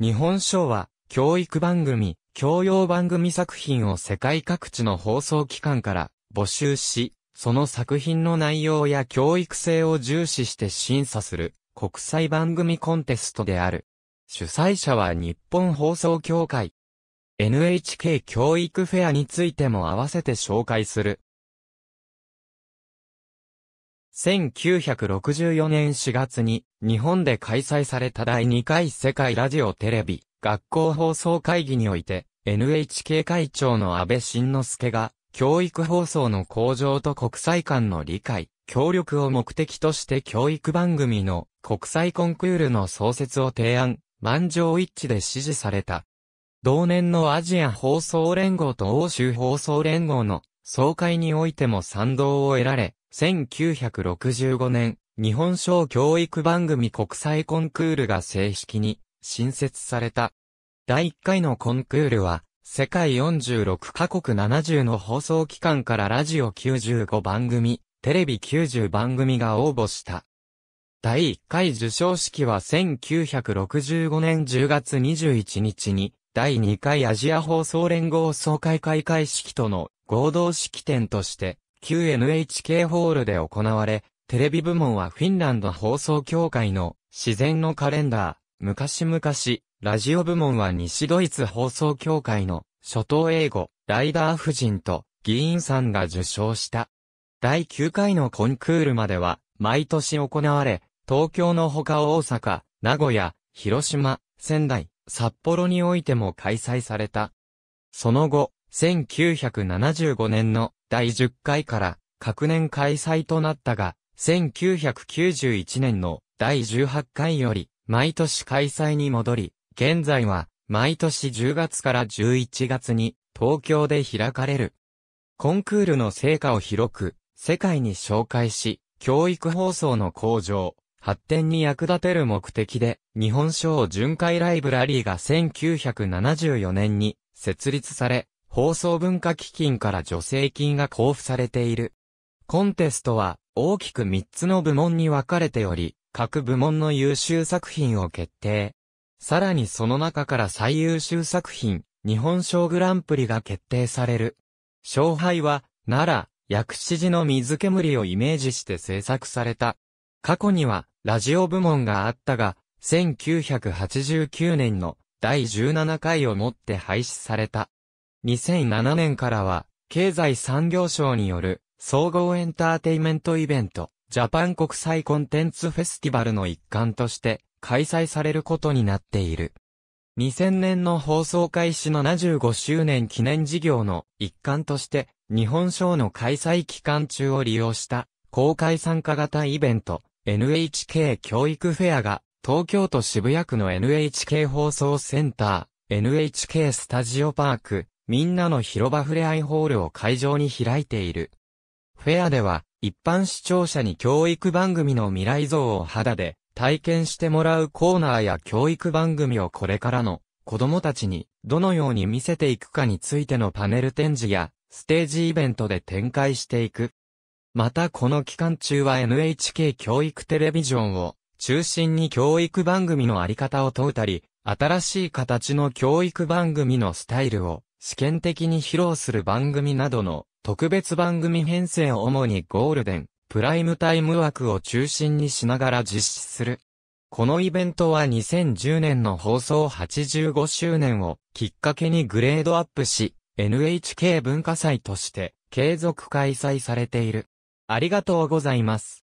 日本賞は、教育番組、教養番組作品を世界各地の放送機関から募集し、その作品の内容や教育性を重視して審査する国際番組コンテストである。主催者は日本放送協会。NHK 教育フェアについても合わせて紹介する。1964年4月に日本で開催された第2回世界ラジオテレビ学校放送会議において NHK 会長の安倍晋之助が教育放送の向上と国際間の理解、協力を目的として教育番組の国際コンクールの創設を提案、満場一致で支持された。同年のアジア放送連合と欧州放送連合の総会においても賛同を得られ、1965年、日本省教育番組国際コンクールが正式に新設された。第1回のコンクールは、世界46カ国70の放送機関からラジオ95番組、テレビ90番組が応募した。第1回受賞式は1965年10月21日に、第2回アジア放送連合総会開会式との合同式典として q NHK ホールで行われ、テレビ部門はフィンランド放送協会の自然のカレンダー、昔々、ラジオ部門は西ドイツ放送協会の初等英語、ライダー夫人と議員さんが受賞した。第9回のコンクールまでは毎年行われ、東京のほか大阪、名古屋、広島、仙台、札幌においても開催された。その後、1975年の第10回から各年開催となったが、1991年の第18回より毎年開催に戻り、現在は毎年10月から11月に東京で開かれる。コンクールの成果を広く世界に紹介し、教育放送の向上、発展に役立てる目的で、日本賞巡回ライブラリーが1974年に設立され、放送文化基金から助成金が交付されている。コンテストは大きく3つの部門に分かれており、各部門の優秀作品を決定。さらにその中から最優秀作品、日本賞グランプリが決定される。勝敗は、奈良、薬師寺の水煙をイメージして制作された。過去には、ラジオ部門があったが、1989年の第17回をもって廃止された。2007年からは、経済産業省による、総合エンターテイメントイベント、ジャパン国際コンテンツフェスティバルの一環として、開催されることになっている。2000年の放送開始の75周年記念事業の一環として、日本賞の開催期間中を利用した公開参加型イベント NHK 教育フェアが東京都渋谷区の NHK 放送センター NHK スタジオパークみんなの広場ふれあいホールを会場に開いている。フェアでは、一般視聴者に教育番組の未来像を肌で体験してもらうコーナーや教育番組をこれからの子供たちにどのように見せていくかについてのパネル展示やステージイベントで展開していく。またこの期間中は NHK 教育テレビジョンを中心に教育番組のあり方を問うたり、新しい形の教育番組のスタイルを試験的に披露する番組などの特別番組編成を主にゴールデン、プライムタイム枠を中心にしながら実施する。このイベントは2010年の放送85周年をきっかけにグレードアップし、NHK 文化祭として継続開催されている。ありがとうございます。